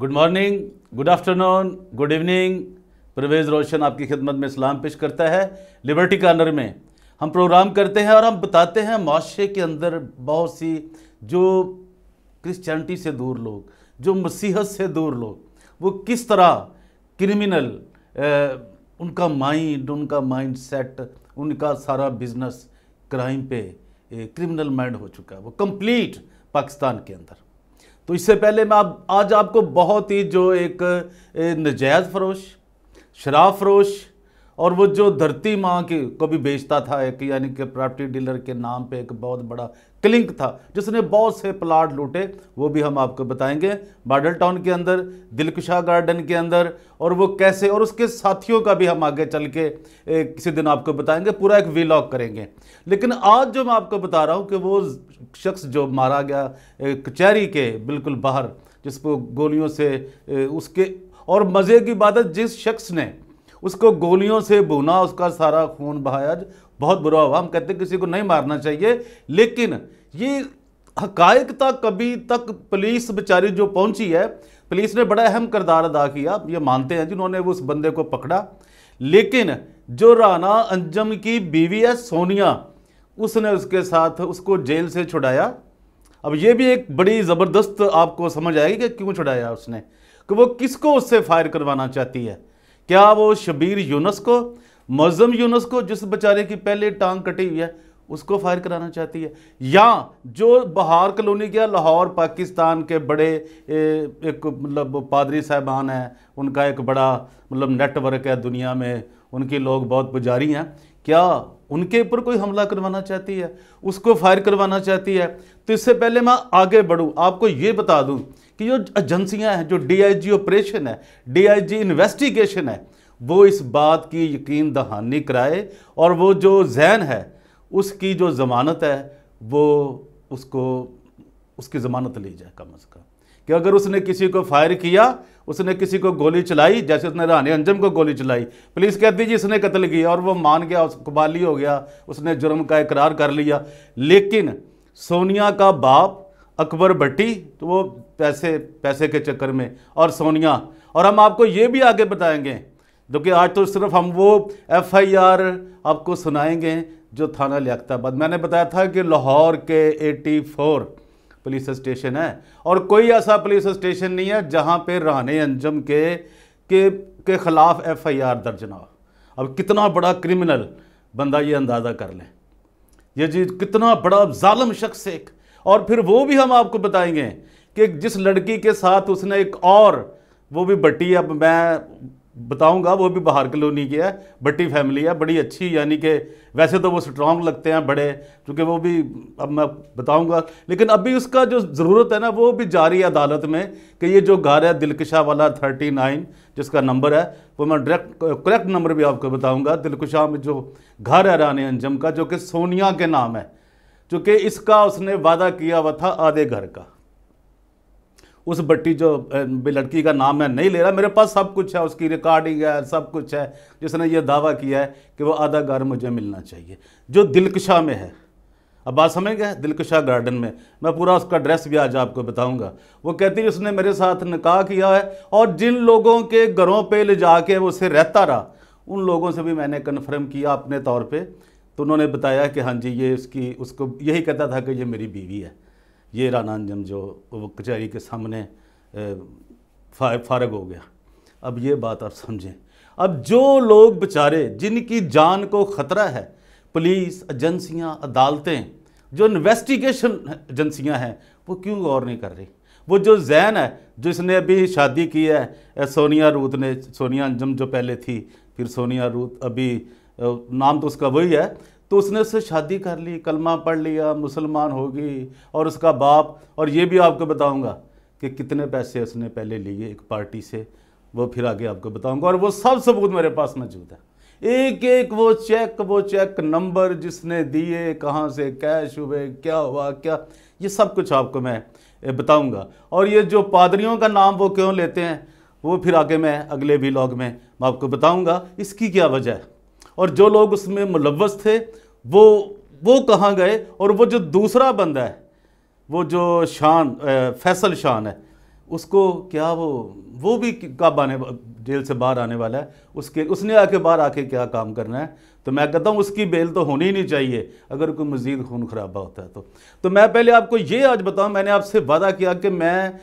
good morning good afternoon good evening Parvez Roshan आपकी खिदमत में इस्लाम पेश करता है लिबर्टी कॉर्नर में हम प्रोग्राम करते हैं और हम बताते हैं माशरे के अंदर बहुत सी जो क्रिश्चियनिटी से दूर लोग जो मसीहत से दूर लोग वो किस तरह क्रिमिनल उनका माइंड उनका माइंड सेट उनका सारा बिजनेस क्राइम पे क्रिमिनल माइंड हो चुका है वो कंप्लीट पाकिस्तान के अंदर तो इससे पहले मैं आप आज आपको बहुत ही जो एक नजायज़ फरोश शराब फरोश और वो जो धरती माँ की को भी बेचता था एक यानी कि प्रॉपर्टी डीलर के नाम पे एक बहुत बड़ा क्लिंक था जिसने बहुत से प्लाट लूटे वो भी हम आपको बताएंगे बाडल टाउन के अंदर दिलकुशा गार्डन के अंदर और वो कैसे और उसके साथियों का भी हम आगे चल के किसी दिन आपको बताएंगे पूरा एक वीलॉग करेंगे लेकिन आज जो मैं आपको बता रहा हूँ कि वो शख्स जो मारा गया कचहरी के बिल्कुल बाहर जिसको गोलियों से उसके और मज़े की बात है जिस शख्स ने उसको गोलियों से भुना उसका सारा खून बहाया बहुत बुरा हुआ हम कहते किसी को नहीं मारना चाहिए लेकिन ये हकायक तक कभी तक पुलिस बेचारी जो पहुंची है पुलिस ने बड़ा अहम किरदार अदा किया ये मानते हैं जिन्होंने उस बंदे को पकड़ा लेकिन जो राना अंजम की बीवी है सोनिया उसने उसके साथ उसको जेल से छुड़ाया अब ये भी एक बड़ी ज़बरदस्त आपको समझ आएगी कि क्यों छुड़ाया उसने कि वो किसको उससे फायर करवाना चाहती है क्या वो शबीर यूनस को मज़म यूनस को जिस बेचारे की पहले टांग कटी हुई है उसको फायर कराना चाहती है या जो बहार कलोनी क्या लाहौर पाकिस्तान के बड़े एक मतलब पादरी साहबान हैं उनका एक बड़ा मतलब नेटवर्क है दुनिया में उनकी लोग बहुत पुजारी हैं क्या उनके ऊपर कोई हमला करवाना चाहती है उसको फायर करवाना चाहती है तो इससे पहले मैं आगे बढ़ूँ आपको ये बता दूँ कि जो एजेंसियाँ हैं जो डी ऑपरेशन है डी इन्वेस्टिगेशन है वो इस बात की यकीन दहानी कराए और वो जो जहन है उसकी जो ज़मानत है वो उसको उसकी ज़मानत ली जाए कम अज़ कम कि अगर उसने किसी को फायर किया उसने किसी को गोली चलाई जैसे उसने रानी अंजम को गोली चलाई पुलिस कहती जी इसने कत्ल किया और वो मान गया कबाली हो गया उसने जुर्म का इकरार कर लिया लेकिन सोनिया का बाप अकबर भट्टी तो वो पैसे पैसे के चक्कर में और सोनिया और हम आपको ये भी आगे बताएंगे जो कि आज तो सिर्फ हम वो एफआईआर आपको सुनाएंगे जो थाना लियाताबाद मैंने बताया था कि लाहौर के 84 पुलिस स्टेशन है और कोई ऐसा पुलिस स्टेशन नहीं है जहां पे रहने अंजम के के के ख़िलाफ़ एफआईआर दर्ज ना हो अब कितना बड़ा क्रिमिनल बंदा ये अंदाज़ा कर लें ये जी कितना बड़ा जालम शख्स एक और फिर वो भी हम आपको बताएंगे कि जिस लड़की के साथ उसने एक और वो भी बटी अब मैं बताऊंगा वो भी बाहर कलोनी की है बट्टी फैमिली है बड़ी अच्छी यानी कि वैसे तो वो स्ट्रांग लगते हैं बड़े क्योंकि वो भी अब मैं बताऊंगा लेकिन अभी उसका जो ज़रूरत है ना वो भी जारी है अदालत में कि ये जो घर है दिलकशा वाला थर्टी नाइन जिसका नंबर है वो मैं डायरेक्ट करेक्ट नंबर भी आपको बताऊँगा दिलकशा में जो घर है रानी अंजम का जो कि सोनिया के नाम है चूँकि इसका उसने वादा किया हुआ था आधे घर का उस बट्टी जो लड़की का नाम मैं नहीं ले रहा मेरे पास सब कुछ है उसकी रिकॉर्डिंग है सब कुछ है जिसने ये दावा किया है कि वो आधा घर मुझे मिलना चाहिए जो दिलकशा में है अब बात समझ गए दिलकशा गार्डन में मैं पूरा उसका ड्रेस भी आज आपको बताऊंगा वो कहती है उसने मेरे साथ निकाह किया है और जिन लोगों के घरों पर ले जाके वो उसे रहता रहा उन लोगों से भी मैंने कन्फर्म किया अपने तौर पर तो उन्होंने बताया कि हाँ जी ये उसकी उसको यही कहता था कि ये मेरी बीवी है ये राना अंजम जो वो कचहरी के सामने फारग हो गया अब ये बात आप समझें अब जो लोग बेचारे जिनकी जान को ख़तरा है पुलिस एजेंसियाँ अदालतें जो इन्वेस्टिगेशन एजेंसियाँ हैं वो क्यों गौर नहीं कर रही वो जो जैन है जिसने अभी शादी की है सोनिया रूत ने सोनिया अंजम जो पहले थी फिर सोनिया रूत अभी नाम तो उसका वही है तो उसने उससे शादी कर ली कलमा पढ़ लिया मुसलमान होगी और उसका बाप और ये भी आपको बताऊंगा कि कितने पैसे उसने पहले लिए एक पार्टी से वो फिर आगे आपको बताऊंगा और वो सब सबूत मेरे पास मौजूद है एक एक वो चेक वो चेक नंबर जिसने दिए कहाँ से कैश हुए क्या हुआ क्या ये सब कुछ आपको मैं बताऊँगा और ये जो पादरियों का नाम वो क्यों लेते हैं वो फिर आगे मैं अगले भी लॉग में आपको बताऊँगा इसकी क्या वजह है और जो लोग उसमें मुलवस थे वो वो कहाँ गए और वो जो दूसरा बंदा है वो जो शान फैसल शान है उसको क्या वो वो भी कब आने जेल से बाहर आने वाला है उसके उसने आके बाहर आके क्या काम करना है तो मैं कहता हूँ उसकी बेल तो होनी ही नहीं चाहिए अगर कोई मज़ीद खून खराबा होता है तो तो मैं पहले आपको ये आज बताऊँ मैंने आपसे वादा किया कि मैं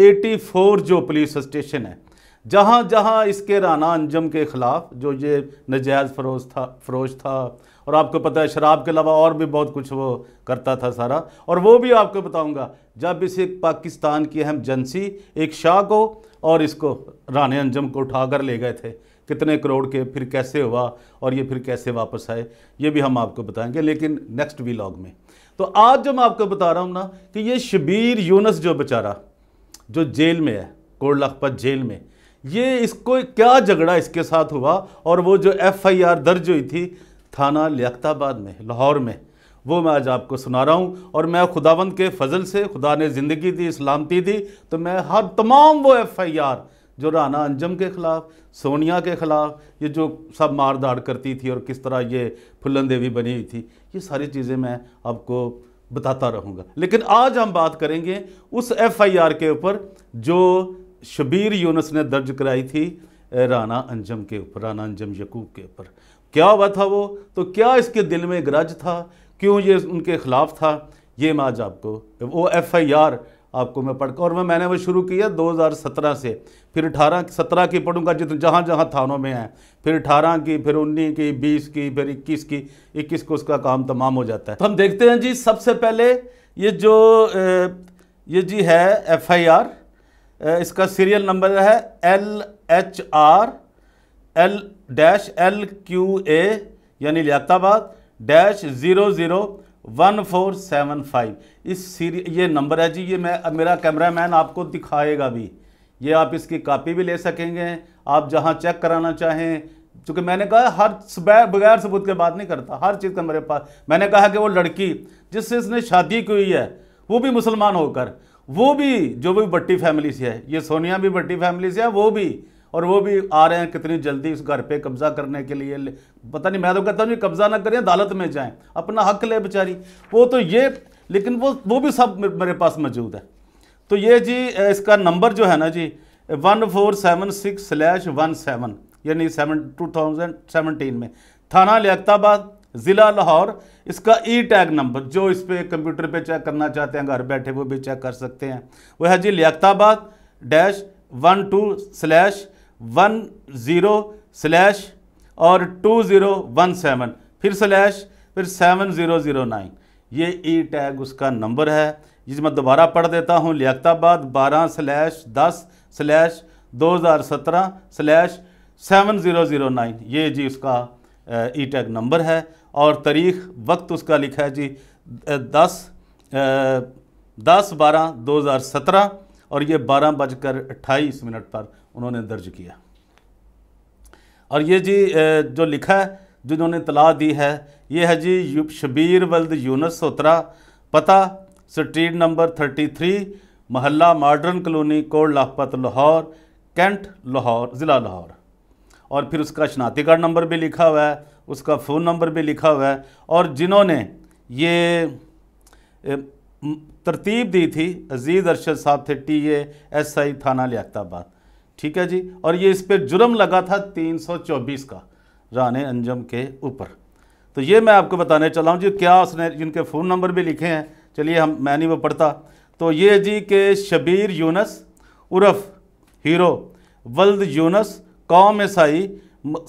84 जो पुलिस स्टेशन है जहाँ जहाँ इसके राना अंजम के ख़िलाफ़ जो ये नजायज़ फरोज था फरोज था और आपको पता है शराब के अलावा और भी बहुत कुछ वो करता था सारा और वो भी आपको बताऊंगा जब इसे पाकिस्तान की अहम जेंसी एक शाह को और इसको राना अंजम को उठा कर ले गए थे कितने करोड़ के फिर कैसे हुआ और ये फिर कैसे वापस आए ये भी हम आपको बताएंगे लेकिन नेक्स्ट वीलॉग में तो आज जो मैं आपको बता रहा हूँ ना कि ये शबीर यूनस जो बेचारा जो जेल में है लखपत जेल में ये इसको क्या झगड़ा इसके साथ हुआ और वो जो एफआईआर दर्ज हुई थी थाना लियाताबाद में लाहौर में वो मैं आज आपको सुना रहा हूँ और मैं खुदावंद के फजल से खुदा ने ज़िंदगी दी इस्लामती दी तो मैं हर तमाम वो एफआईआर जो राना अंजम के ख़िलाफ़ सोनिया के ख़िलाफ़ ये जो सब मार दाड़ करती थी और किस तरह ये फुल्लन देवी बनी हुई थी ये सारी चीज़ें मैं आपको बताता रहूँगा लेकिन आज हम बात करेंगे उस आर के ऊपर जो शबीर यूनस ने दर्ज कराई थी राना अंजम के ऊपर राना अंजम यकूब के ऊपर क्या हुआ था वो तो क्या इसके दिल में ग्रज था क्यों ये उनके ख़िलाफ़ था ये मैं आज आपको वो एफ़ आई आर आपको मैं पढ़ और मैं मैंने वो शुरू किया 2017 से फिर 18 17 की पढ़ूंगा जितने जहाँ जहाँ थानों में है फिर 18 की फिर 19 की 20 की फिर 21 की 21 को उसका काम तमाम हो जाता है तो हम देखते हैं जी सबसे पहले ये जो ये जी है एफ़ आई आर इसका सीरियल नंबर है L H R L dash L Q A यानी Liaquatabad dash zero zero one four seven five इस सीरी ये नंबर है जी ये मैं मेरा कैमरा मैन आपको दिखाएगा भी ये आप इसकी कापी भी ले सकेंगे आप जहाँ चेक कराना चाहें चूँकि मैंने कहा हर बगैर सबूत के बात नहीं करता हर चीज़ का मेरे पास मैंने कहा कि वो लड़की जिससे इसने शादी की हुई है वो भी मुसलमान होकर वो भी जो भी बट्टी फैमिली से है ये सोनिया भी बट्टी फैमिली से है वो भी और वो भी आ रहे हैं कितनी जल्दी इस घर पे कब्जा करने के लिए पता नहीं मैं तो कहता हूँ कब्जा ना करें अदालत में जाएं अपना हक ले बेचारी वो तो ये लेकिन वो वो भी सब मेरे पास मौजूद है तो ये जी इसका नंबर जो है ना जी one four seven six slash one seven यानी सेवन टू थाउजेंड सेवनटीन में थाना लियाताबाद ज़िला लाहौर इसका ई टैग नंबर जो इस पर कंप्यूटर पे चेक करना चाहते हैं घर बैठे वो भी चेक कर सकते हैं वह है जी Liaquatabad dash one two slash one zero slash और टू ज़ीरो वन सेवन फिर स्लैश फिर सेवन ज़ीरो ज़ीरो नाइन ये ई टैग उसका नंबर है जिस मैं दोबारा पढ़ देता हूँ लियाताबाद बारह स्लैश दस स्लैश दो हज़ार सत्रह स्लैश सेवन ज़ीरो ज़ीरो नाइन ये जी उसका ई टैग नंबर है और तारीख वक्त उसका लिखा है जी दस दस बारह दो हज़ार सत्रह और ये बारह बजकर अट्ठाईस मिनट पर उन्होंने दर्ज किया और ये जी जो लिखा है जिन्होंने तलाह दी है ये है जी शबीर वल्द यूनस सोत्रा पता स्ट्रीट नंबर थर्टी थ्री महल्ला modern colony Kot Lakhpat Lahore cantt Lahore ज़िला लाहौर और फिर उसका शनाती कार्ड नंबर भी लिखा हुआ है उसका फ़ोन नंबर भी लिखा हुआ है और जिन्होंने ये तरतीब दी थी अजीज़ अरशद साहब थे टी ए एस आई थाना लियाताबाद ठीक है जी और ये इस पर जुर्म लगा था 324 का रान अंजम के ऊपर तो ये मैं आपको बताने चला हूँ जी क्या उसने जिनके फ़ोन नंबर भी लिखे हैं चलिए हम मैं नहीं वो पढ़ता तो ये जी के शबीर यूनस उर्फ हीरो वल्द यूनस कौम एसाई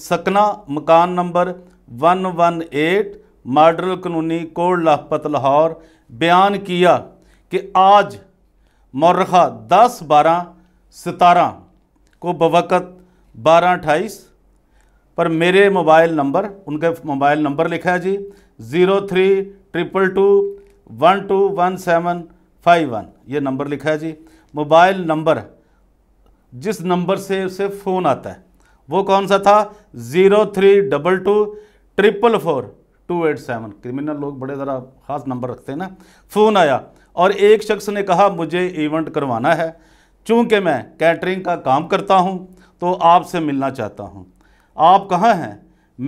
सकना मकान number one one eight model कानूनी कोड लाहपत लाहौर बयान किया कि आज मौरखा दस बारह सतारह को बवक़त बारह अट्ठाईस पर मेरे मोबाइल नंबर उनके मोबाइल नंबर लिखा है जी zero three triple two one two one seven five one ये नंबर लिखा है जी मोबाइल नंबर जिस नंबर से उसे फ़ोन आता है वो कौन सा था zero three double two triple four two eight seven criminal लोग बड़े ज़रा ख़ास नंबर रखते हैं ना फ़ोन आया और एक शख्स ने कहा मुझे इवेंट करवाना है चूँकि मैं कैटरिंग का काम करता हूँ तो आपसे मिलना चाहता हूँ आप कहाँ हैं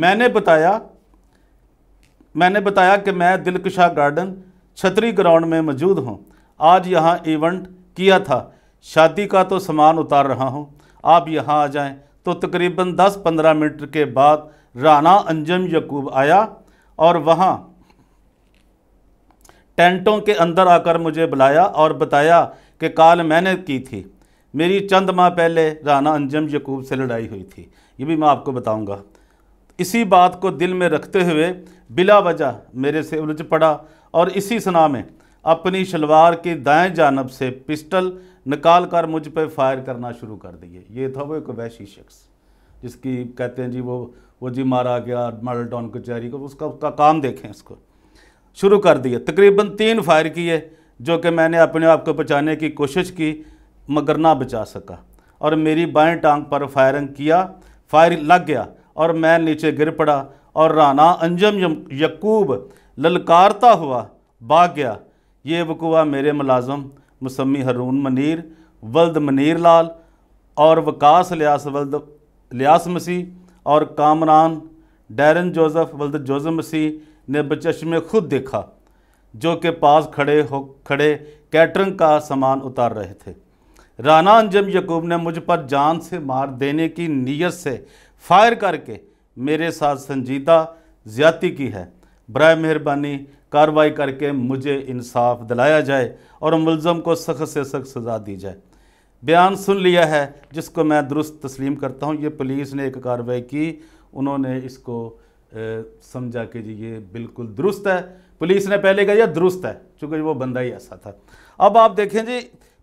मैंने बताया मैंने बताया कि मैं दिलकशा गार्डन छतरी ग्राउंड में मौजूद हूँ आज यहाँ इवेंट किया था शादी का तो सामान उतार रहा हूँ आप यहाँ आ जाएं तो तकरीबन 10-15 मिनट के बाद राना अंजम यकूब आया और वहाँ टेंटों के अंदर आकर मुझे बुलाया और बताया कि काल मैंने की थी मेरी चंद माह पहले राना अंजम यकूब से लड़ाई हुई थी ये भी मैं आपको बताऊंगा इसी बात को दिल में रखते हुए बिला वजह मेरे से उलझ पड़ा और इसी सना में अपनी शलवार की दाएं जानब से पिस्टल निकाल कर मुझ पर फायर करना शुरू कर दिए ये था वो एक वैशी शख्स जिसकी कहते हैं जी वो वो जी मारा गया मर्डर टाउन कचहरी को उसका उसका काम देखें उसको शुरू कर दिया तकरीबन तीन फायर किए जो कि मैंने अपने आप को बचाने की कोशिश की मगर ना बचा सका और मेरी बाएं टांग पर फायरिंग किया फायर लग गया और मैं नीचे गिर पड़ा और राना अंजम यकूब ललकारता हुआ भाग गया ये वकुआ मेरे मुलाजम मुसम्मी हरून मनीर वल्द मनीर लाल और वकास लियास वल्द लियास मसीह और कामरान डैरन जोसेफ बल्द जोजफ मसीह ने बचश्मे खुद देखा जो के पास खड़े हो खड़े कैटरिंग का सामान उतार रहे थे राना अंजम यकूब ने मुझ पर जान से मार देने की नीयत से फायर करके मेरे साथ संजीदा ज्यादा की है बर मेहरबानी कार्रवाई करके मुझे इंसाफ दिलाया जाए और मुलज़म को सख्त से सख्त सज़ा दी जाए बयान सुन लिया है जिसको मैं दुरुस्त तस्लीम करता हूँ ये पुलिस ने एक कार्रवाई की उन्होंने इसको समझा कि जी ये बिल्कुल दुरुस्त है पुलिस ने पहले कहा यह दुरुस्त है चूँकि वो बंदा ही ऐसा था अब आप देखें जी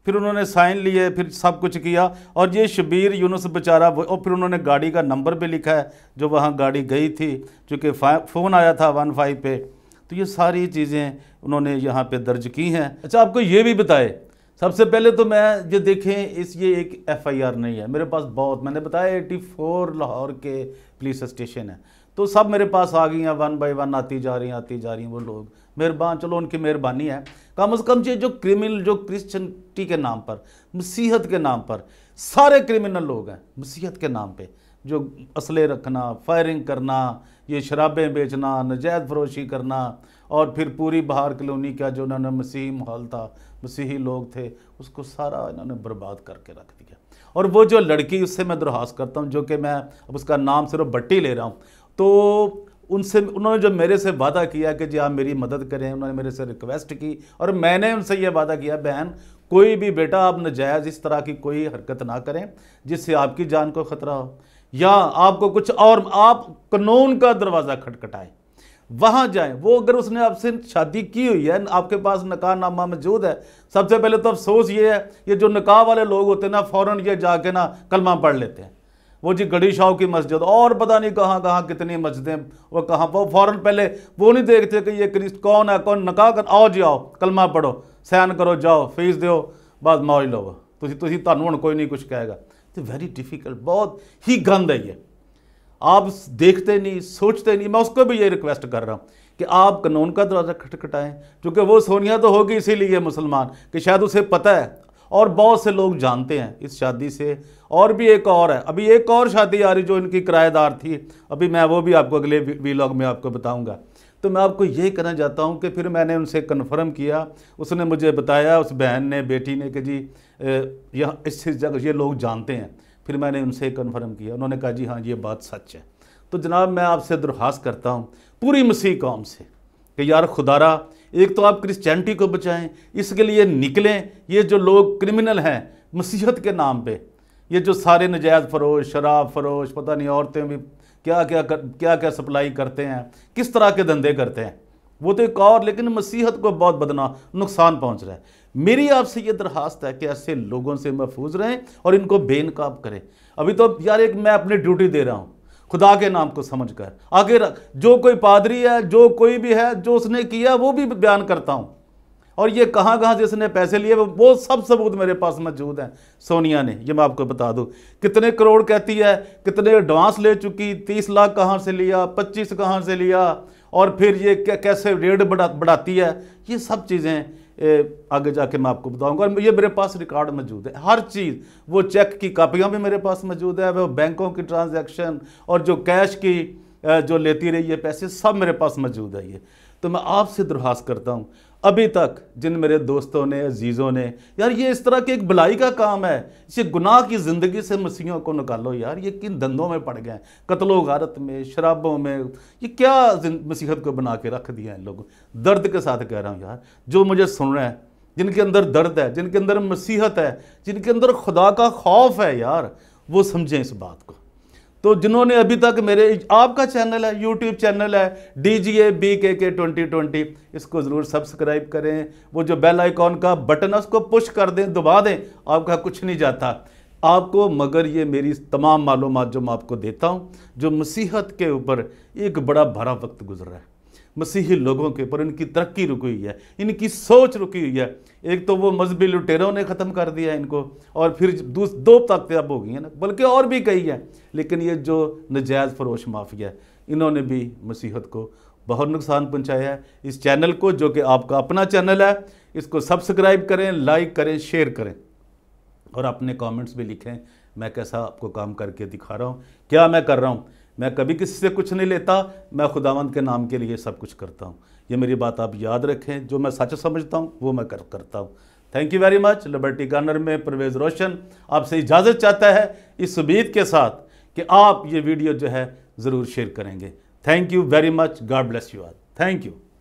फिर उन्होंने साइन लिए फिर सब कुछ किया और ये शबीर यूनुस बेचारा और फिर उन्होंने गाड़ी का नंबर भी लिखा है जो वहाँ गाड़ी गई थी चूँकि फ़ोन आया था वन फाइव पे तो ये सारी चीज़ें उन्होंने यहाँ पे दर्ज की हैं अच्छा आपको ये भी बताए सबसे पहले तो मैं ये देखें इस ये एक एफआईआर नहीं है मेरे पास बहुत मैंने बताया 84 लाहौर के पुलिस स्टेशन है तो सब मेरे पास आ गई हैं वन बाई वन आती जा रही हैं आती जा रही हैं वो लोग मेहरबान चलो उनकी मेहरबानी है कम अज़ कम ये जो क्रिमिनल जो टी के नाम पर मसीहत के नाम पर सारे क्रिमिनल लोग हैं मसीहत के नाम पर जो असले रखना फायरिंग करना ये शराबें बेचना नजायज़ फरोशी करना और फिर पूरी बाहर कलोनी का जो इन्होंने मसीही माहौल था मसीही लोग थे उसको सारा इन्होंने बर्बाद करके रख दिया और वो जो लड़की उससे मैं दरहास करता हूँ जो कि मैं अब उसका नाम सिर्फ भट्टी ले रहा हूँ तो उनसे उन्होंने जो मेरे से वादा किया कि जी आप मेरी मदद करें उन्होंने मेरे से रिक्वेस्ट की और मैंने उनसे यह वादा किया बहन कोई भी बेटा आप नजायज़ इस तरह की कोई हरकत ना करें जिससे आपकी जान को ख़तरा हो या आपको कुछ और आप कानून का दरवाज़ा खटखटाएं वहाँ जाए वो अगर उसने आपसे शादी की हुई है आपके पास नामा मौजूद है सबसे पहले तो अफसोस ये है ये जो निकाह वाले लोग होते हैं ना फ़ौर ये जाके ना कलमा पढ़ लेते हैं वो जी गड़ी शाह की मस्जिद और पता नहीं कहाँ कहाँ कितनी मस्जिदें वो कहाँ वो फ़ौर पहले वो नहीं देखते कि ये क्रिस्ट कौन है कौन नकाह कर आओ जी आओ कलमा पढ़ो सहन करो जाओ फीस दो बाद मौज लो तुम तुम हूँ कोई नहीं कुछ कहेगा तो वेरी डिफिकल्ट बहुत ही गंद है ये आप देखते नहीं सोचते नहीं मैं उसको भी ये रिक्वेस्ट कर रहा हूँ कि आप कानून का दरवाज़ा खटखटाएं क्योंकि वो सोनिया तो होगी इसीलिए मुसलमान कि शायद उसे पता है और बहुत से लोग जानते हैं इस शादी से और भी एक और है अभी एक और शादी आ रही जो इनकी किराएदार थी अभी मैं वो भी आपको अगले वीलॉग में आपको बताऊंगा तो मैं आपको ये कहना चाहता हूँ कि फिर मैंने उनसे कन्फर्म किया उसने मुझे बताया उस बहन ने बेटी ने कि जी यह इस जगह ये लोग जानते हैं फिर मैंने उनसे कन्फर्म किया उन्होंने कहा जी हाँ ये बात सच है तो जनाब मैं आपसे दरख्वास्त करता हूँ पूरी मसीह कौम से कि यार खुदारा एक तो आप क्रिश्चियनिटी को बचाएं इसके लिए निकलें ये जो लोग क्रिमिनल हैं मसीहत के नाम पे ये जो सारे नजायज़ फरोश शराब फरोश पता नहीं औरतें भी क्या क्या कर, क्या क्या सप्लाई करते हैं किस तरह के धंधे करते हैं वो तो एक और लेकिन मसीहत को बहुत बदना नुकसान पहुंच रहा है मेरी आपसे ये दरखास्त है कि ऐसे लोगों से महफूज रहें और इनको बेनकाब करें अभी तो यार एक मैं अपनी ड्यूटी दे रहा हूँ खुदा के नाम को समझ कर आगे रख जो कोई पादरी है जो कोई भी है जो उसने किया वो भी बयान करता हूँ और ये कहाँ कहाँ जिसने पैसे लिए वो, वो सब सबूत मेरे पास मौजूद हैं सोनिया ने ये मैं आपको बता दूँ कितने करोड़ कहती है कितने एडवांस ले चुकी तीस लाख कहाँ से लिया पच्चीस कहाँ से लिया और फिर ये कैसे रेट बढ़ा बढ़ाती है ये सब चीज़ें आगे जाके मैं आपको बताऊंगा और ये मेरे पास रिकॉर्ड मौजूद है हर चीज़ वो चेक की कापियाँ भी मेरे पास मौजूद है वो बैंकों की ट्रांजैक्शन और जो कैश की जो लेती रही है पैसे सब मेरे पास मौजूद है ये तो मैं आपसे दरख्वास्त करता हूँ अभी तक जिन मेरे दोस्तों ने अजीज़ों ने यार ये इस तरह के एक भलाई का काम है इसे गुनाह की ज़िंदगी से मसीहों को निकालो यार ये किन धंधों में पड़ गए कतलो गारत में शराबों में ये क्या मसीहत को बना के रख दिया है लोग दर्द के साथ कह रहा हूँ यार जो मुझे सुन रहे हैं जिनके अंदर दर्द है जिनके अंदर मसीहत है जिनके अंदर खुदा का खौफ है यार वो समझें इस बात को तो जिन्होंने अभी तक मेरे आपका चैनल है यूट्यूब चैनल है D G A B K K twenty twenty इसको ज़रूर सब्सक्राइब करें वो जो बेल आइकॉन का बटन है उसको पुश कर दें दबा दें आपका कुछ नहीं जाता आपको मगर ये मेरी तमाम मालूम जो मैं आपको देता हूँ जो मसीहत के ऊपर एक बड़ा भरा वक्त रहा है मसीही लोगों के ऊपर इनकी तरक्की रुकी हुई है इनकी सोच रुकी हुई है एक तो वो मजहबी लुटेरों ने ख़त्म कर दिया इनको और फिर दो ताकतें अब हो गई हैं ना बल्कि और भी कई हैं लेकिन ये जो नजायज़ फरोश माफिया है इन्होंने भी मसीहत को बहुत नुकसान पहुँचाया है इस चैनल को जो कि आपका अपना चैनल है इसको सब्सक्राइब करें लाइक करें शेयर करें और अपने कॉमेंट्स भी लिखें मैं कैसा आपको काम करके दिखा रहा हूँ क्या मैं कर रहा हूँ मैं कभी किसी से कुछ नहीं लेता मैं खुदावंद के नाम के लिए सब कुछ करता हूँ ये मेरी बात आप याद रखें जो मैं सच समझता हूँ वो मैं कर करता हूँ thank you very much Liberty Corner में परवेज़ रोशन आपसे इजाज़त चाहता है इस उम्मीद के साथ कि आप ये वीडियो जो है ज़रूर शेयर करेंगे thank you very much God bless you आर थैंक यू